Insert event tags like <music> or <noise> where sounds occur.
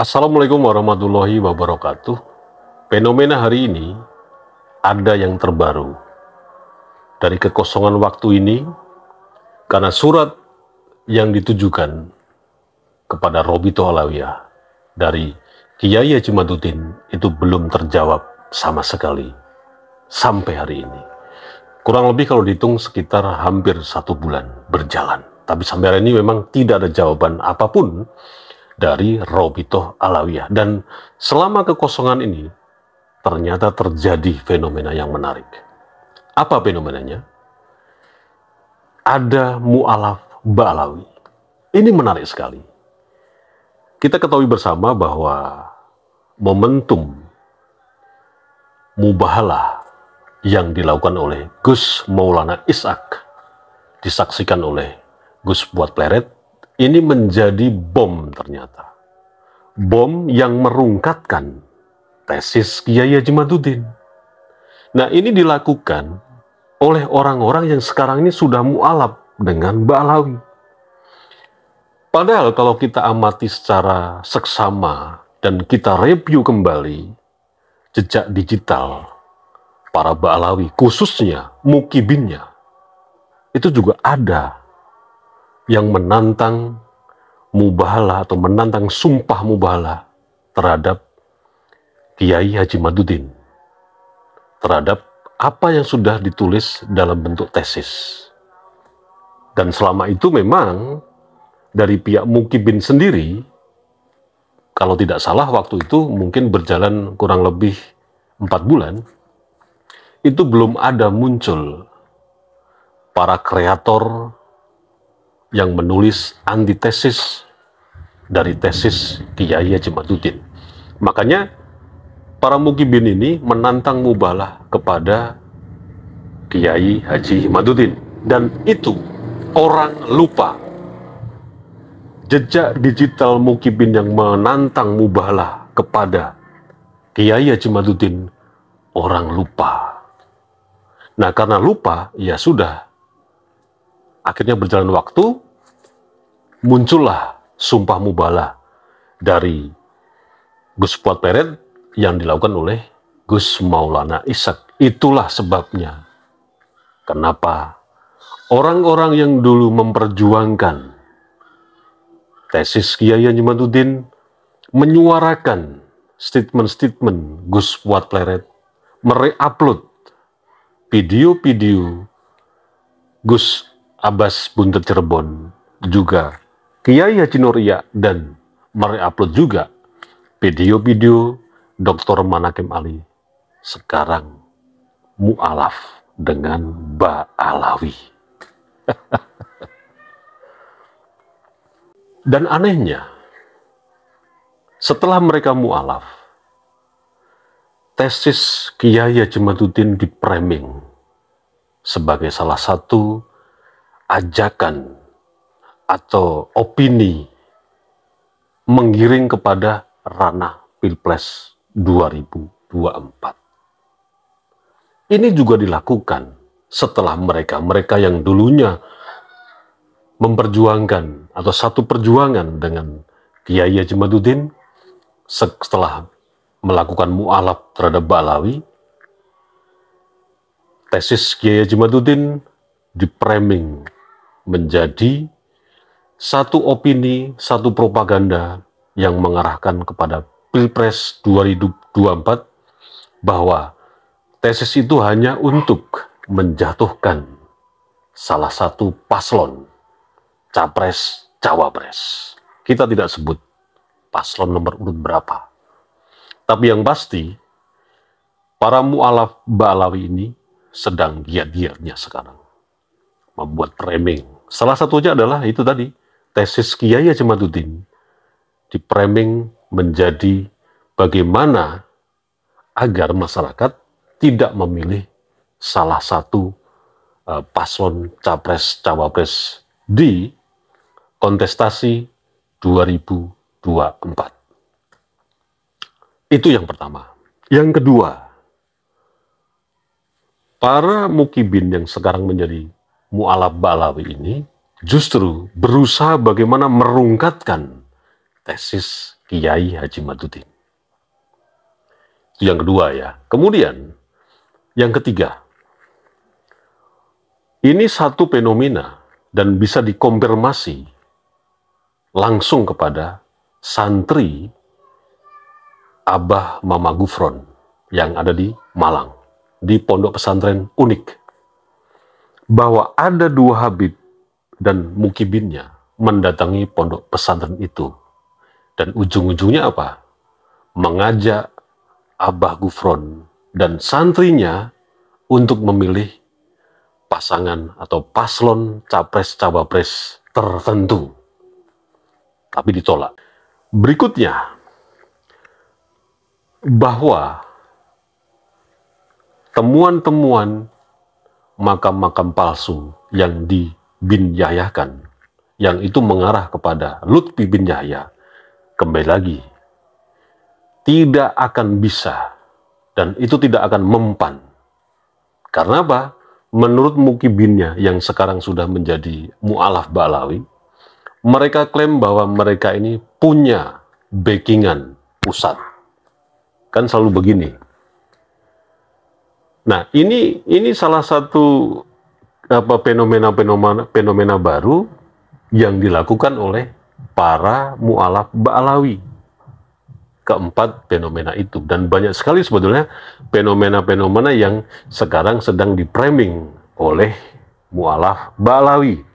Assalamualaikum warahmatullahi wabarakatuh. Fenomena hari ini ada yang terbaru. Dari kekosongan waktu ini, karena surat yang ditujukan kepada Robito Alawiyah dari Kiai Jumaduddin itu belum terjawab sama sekali sampai hari ini. Kurang lebih kalau dihitung sekitar hampir satu bulan berjalan. Tapi sampai hari ini memang tidak ada jawaban apapun dari Robitoh Alawiyah. Dan selama kekosongan ini, ternyata terjadi fenomena yang menarik. Apa fenomenanya? Ada mu'alaf ba'alawi. Ini menarik sekali. Kita ketahui bersama bahwa momentum mubahalah yang dilakukan oleh Gus Maulana Ishak disaksikan oleh Gus Buat Pleret ini menjadi bom ternyata. Bom yang merungkatkan tesis Kiai Haji Madudin. Nah ini dilakukan oleh orang-orang yang sekarang ini sudah mualaf dengan Baalawi. Padahal kalau kita amati secara seksama dan kita review kembali jejak digital para Baalawi khususnya mukibinnya itu juga ada yang menantang mubahala atau menantang sumpah mubahala terhadap Kiai Haji Madudin terhadap apa yang sudah ditulis dalam bentuk tesis. Dan selama itu memang dari pihak Mukibin sendiri, kalau tidak salah waktu itu mungkin berjalan kurang lebih empat bulan, itu belum ada muncul para kreator yang menulis antitesis dari tesis Kiai Haji Matutin. Makanya para mukibin ini menantang mubalah kepada Kiai Haji Himaduddin dan itu orang lupa jejak digital mukibin yang menantang mubalah kepada Kiai Haji Maduddin orang lupa nah karena lupa ya sudah Akhirnya berjalan waktu, muncullah sumpah mubala dari Gus Fuad Peret yang dilakukan oleh Gus Maulana Ishak. Itulah sebabnya kenapa orang-orang yang dulu memperjuangkan tesis Kiai Hajimadudin menyuarakan statement-statement Gus Fuad Pleret mereupload video-video Gus Abbas Bunter Cirebon, juga Kiai Haji Nuria dan upload juga video-video Dr. Manakim Ali sekarang mu'alaf dengan Ba'alawi. <laughs> Dan anehnya, setelah mereka mu'alaf, tesis Kiai Haji Matutin dipreming sebagai salah satu ajakan atau opini menggiring kepada ranah Pilpres 2024. Ini juga dilakukan setelah mereka-mereka yang dulunya memperjuangkan atau satu perjuangan dengan Kiai Haji Madudin setelah melakukan mualaf terhadap Balawi tesis Kiai Haji Madudin di framing menjadi satu opini, satu propaganda yang mengarahkan kepada Pilpres 2024 bahwa tesis itu hanya untuk menjatuhkan salah satu paslon capres cawapres. Kita tidak sebut paslon nomor urut berapa. Tapi yang pasti para mualaf Alawi ini sedang giat-giatnya sekarang membuat framing Salah satunya adalah itu tadi, tesis Kiai Jamaluddin dipreming menjadi bagaimana agar masyarakat tidak memilih salah satu uh, paslon capres cawapres di kontestasi 2024. Itu yang pertama. Yang kedua, para mukibin yang sekarang menjadi mu'alaf balawi ini justru berusaha bagaimana merungkatkan tesis Kiai Haji Maduddin. Itu yang kedua ya. Kemudian, yang ketiga, ini satu fenomena dan bisa dikonfirmasi langsung kepada santri Abah Mama Gufron yang ada di Malang, di Pondok Pesantren Unik bahwa ada dua Habib dan mukibinnya mendatangi pondok pesantren itu. Dan ujung-ujungnya apa? Mengajak Abah Gufron dan santrinya untuk memilih pasangan atau paslon capres-cawapres tertentu. Tapi ditolak. Berikutnya, bahwa temuan-temuan makam-makam palsu yang di yang itu mengarah kepada Lutfi bin Yahya, kembali lagi, tidak akan bisa dan itu tidak akan mempan. Karena apa? Menurut mukibinnya yang sekarang sudah menjadi mu'alaf ba'lawi, mereka klaim bahwa mereka ini punya backingan pusat. Kan selalu begini, Nah, ini ini salah satu apa fenomena-fenomena fenomena baru yang dilakukan oleh para mualaf Ba'alawi. Keempat fenomena itu dan banyak sekali sebetulnya fenomena-fenomena yang sekarang sedang dipreming oleh mualaf Ba'alawi.